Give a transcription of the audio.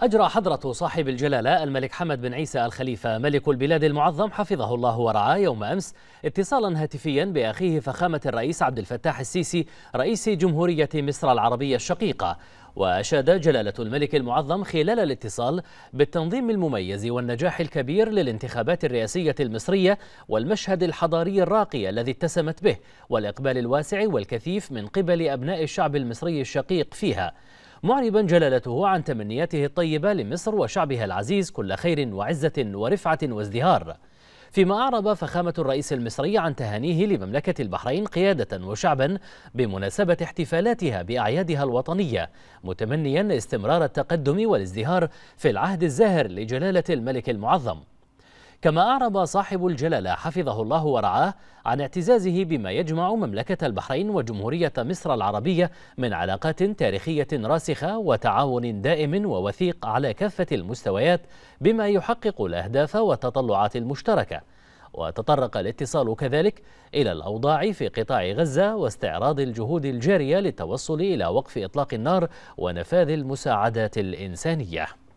أجرى حضرة صاحب الجلالة الملك حمد بن عيسى الخليفة ملك البلاد المعظم حفظه الله ورعاه يوم أمس اتصالا هاتفيا بأخيه فخامة الرئيس عبد الفتاح السيسي رئيس جمهورية مصر العربية الشقيقة وأشاد جلالة الملك المعظم خلال الاتصال بالتنظيم المميز والنجاح الكبير للانتخابات الرئاسية المصرية والمشهد الحضاري الراقي الذي اتسمت به والإقبال الواسع والكثيف من قبل أبناء الشعب المصري الشقيق فيها معربا جلالته عن تمنياته الطيبة لمصر وشعبها العزيز كل خير وعزة ورفعة وازدهار فيما أعرب فخامة الرئيس المصري عن تهانيه لمملكة البحرين قيادة وشعبا بمناسبة احتفالاتها بأعيادها الوطنية متمنيا استمرار التقدم والازدهار في العهد الزاهر لجلالة الملك المعظم كما أعرب صاحب الجلالة حفظه الله ورعاه عن اعتزازه بما يجمع مملكة البحرين وجمهورية مصر العربية من علاقات تاريخية راسخة وتعاون دائم ووثيق على كافة المستويات بما يحقق الأهداف والتطلعات المشتركة وتطرق الاتصال كذلك إلى الأوضاع في قطاع غزة واستعراض الجهود الجارية للتوصل إلى وقف إطلاق النار ونفاذ المساعدات الإنسانية